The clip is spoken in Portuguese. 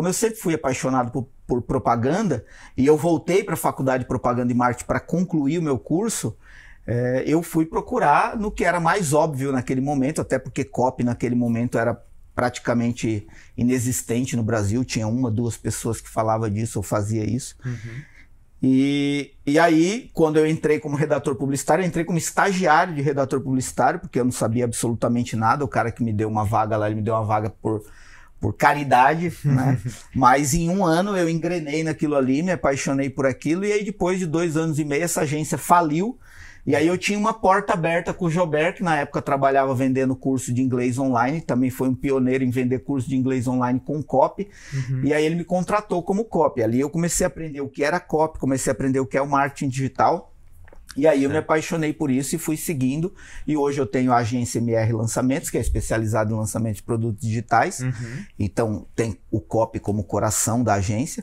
como eu sempre fui apaixonado por, por propaganda, e eu voltei para a faculdade de propaganda e marketing para concluir o meu curso, é, eu fui procurar no que era mais óbvio naquele momento, até porque COP naquele momento era praticamente inexistente no Brasil, tinha uma, duas pessoas que falava disso ou fazia isso. Uhum. E, e aí, quando eu entrei como redator publicitário, eu entrei como estagiário de redator publicitário, porque eu não sabia absolutamente nada. O cara que me deu uma vaga lá, ele me deu uma vaga por por caridade, né? Mas em um ano eu engrenei naquilo ali, me apaixonei por aquilo, e aí depois de dois anos e meio essa agência faliu. E aí eu tinha uma porta aberta com o Jobert, que na época trabalhava vendendo curso de inglês online, também foi um pioneiro em vender curso de inglês online com copy. Uhum. E aí ele me contratou como copy. Ali eu comecei a aprender o que era copy, comecei a aprender o que é o marketing digital. E aí eu me apaixonei por isso e fui seguindo. E hoje eu tenho a agência MR Lançamentos, que é especializada em lançamento de produtos digitais. Uhum. Então tem o COP como coração da agência.